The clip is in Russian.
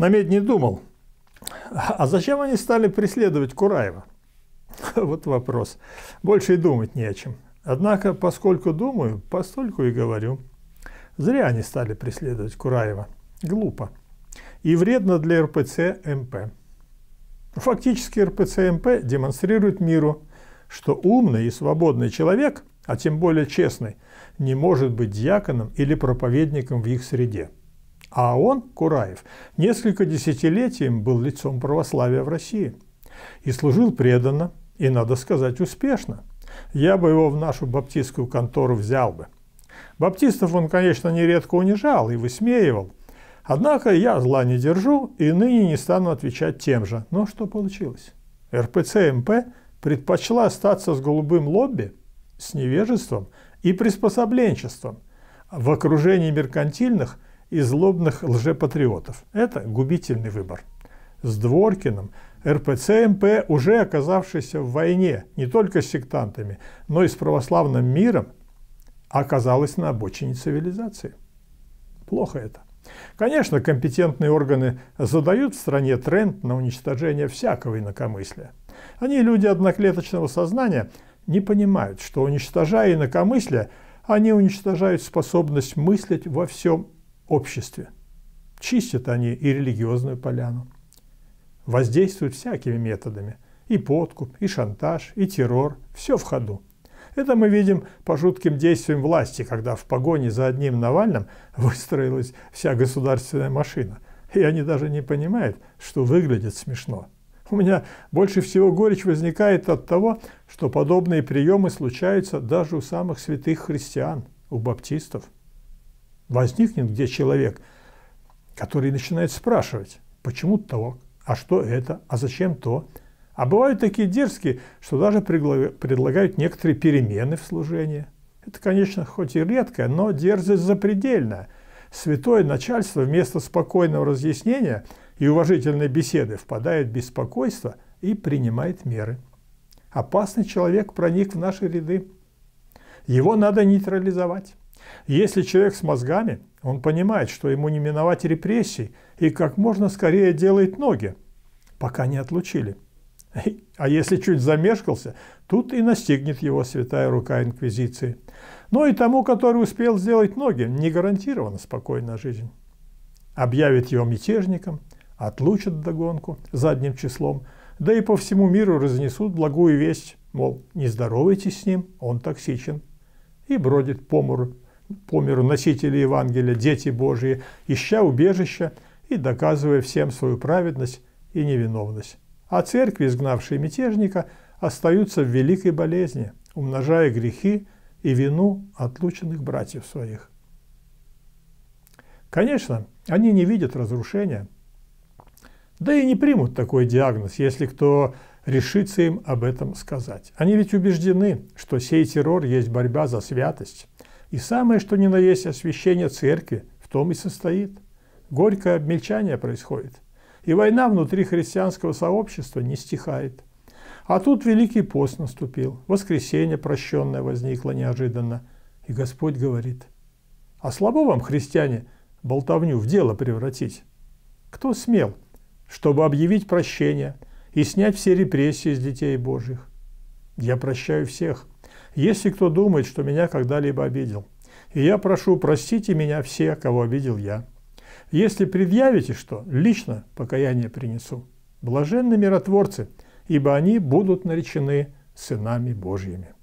Намед не думал, а зачем они стали преследовать Кураева? Вот вопрос. Больше и думать не о чем. Однако, поскольку думаю, постольку и говорю. Зря они стали преследовать Кураева. Глупо. И вредно для РПЦ МП. Фактически РПЦ МП демонстрирует миру, что умный и свободный человек, а тем более честный, не может быть дьяконом или проповедником в их среде. А он, Кураев, несколько десятилетий был лицом православия в России и служил преданно, и, надо сказать, успешно. Я бы его в нашу баптистскую контору взял бы. Баптистов он, конечно, нередко унижал и высмеивал. Однако я зла не держу и ныне не стану отвечать тем же. Но что получилось? РПЦМП предпочла остаться с голубым лобби, с невежеством и приспособленчеством в окружении меркантильных – и злобных лжепатриотов. Это губительный выбор. С Дворкиным РПЦМП эм уже оказавшийся в войне не только с сектантами, но и с православным миром, оказалась на обочине цивилизации. Плохо это. Конечно, компетентные органы задают в стране тренд на уничтожение всякого инакомыслия. Они, люди одноклеточного сознания, не понимают, что уничтожая инакомыслие, они уничтожают способность мыслить во всем обществе. Чистят они и религиозную поляну. Воздействуют всякими методами. И подкуп, и шантаж, и террор. Все в ходу. Это мы видим по жутким действиям власти, когда в погоне за одним Навальным выстроилась вся государственная машина. И они даже не понимают, что выглядит смешно. У меня больше всего горечь возникает от того, что подобные приемы случаются даже у самых святых христиан, у баптистов возникнет, где человек, который начинает спрашивать, почему то, а что это, а зачем то. А бывают такие дерзкие, что даже предлагают некоторые перемены в служении. Это, конечно, хоть и редкое, но дерзость запредельная. Святое начальство вместо спокойного разъяснения и уважительной беседы впадает в беспокойство и принимает меры. Опасный человек проник в наши ряды. Его надо нейтрализовать. Если человек с мозгами, он понимает, что ему не миновать репрессий и как можно скорее делает ноги, пока не отлучили. А если чуть замешкался, тут и настигнет его святая рука Инквизиции. Но ну и тому, который успел сделать ноги, не гарантирована спокойная жизнь. Объявит его мятежником, отлучат догонку задним числом, да и по всему миру разнесут благую весть, мол, не здоровайтесь с ним, он токсичен, и бродит по мору по миру носители Евангелия, дети Божьи, ища убежища и доказывая всем свою праведность и невиновность. А церкви, изгнавшие мятежника, остаются в великой болезни, умножая грехи и вину отлученных братьев своих. Конечно, они не видят разрушения, да и не примут такой диагноз, если кто решится им об этом сказать. Они ведь убеждены, что сей террор есть борьба за святость – и самое, что ни на есть, освящение церкви в том и состоит. Горькое обмельчание происходит. И война внутри христианского сообщества не стихает. А тут Великий пост наступил, воскресенье прощенное возникло неожиданно. И Господь говорит, а слабо вам, христиане, болтовню в дело превратить? Кто смел, чтобы объявить прощение и снять все репрессии с детей Божьих? Я прощаю всех, если кто думает, что меня когда-либо обидел. И я прошу, простите меня все, кого обидел я. Если предъявите что, лично покаяние принесу. Блаженны миротворцы, ибо они будут наречены сынами Божьими.